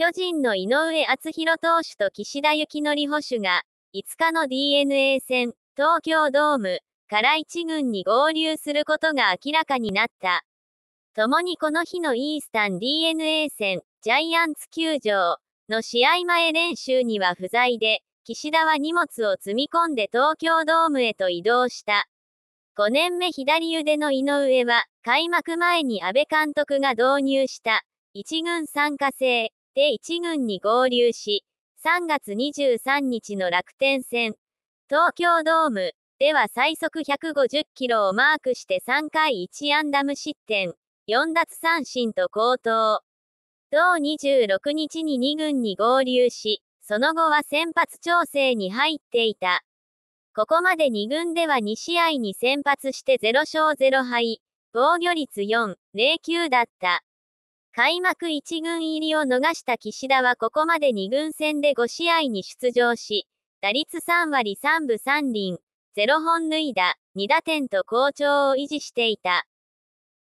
巨人の井上敦弘投手と岸田幸則捕手が、5日の DNA 戦、東京ドーム、から1軍に合流することが明らかになった。共にこの日のイースタン DNA 戦、ジャイアンツ球場の試合前練習には不在で、岸田は荷物を積み込んで東京ドームへと移動した。5年目左腕の井上は、開幕前に安倍監督が導入した、1軍参加制、て1軍に合流し、3月23日の楽天戦、東京ドームでは最速150キロをマークして3回1安打無失点、4奪三振と好投。同26日に2軍に合流し、その後は先発調整に入っていた。ここまで2軍では2試合に先発して0勝0敗、防御率4、09だった。開幕1軍入りを逃した岸田はここまで2軍戦で5試合に出場し、打率3割3分3厘、0本いだ、2打点と好調を維持していた。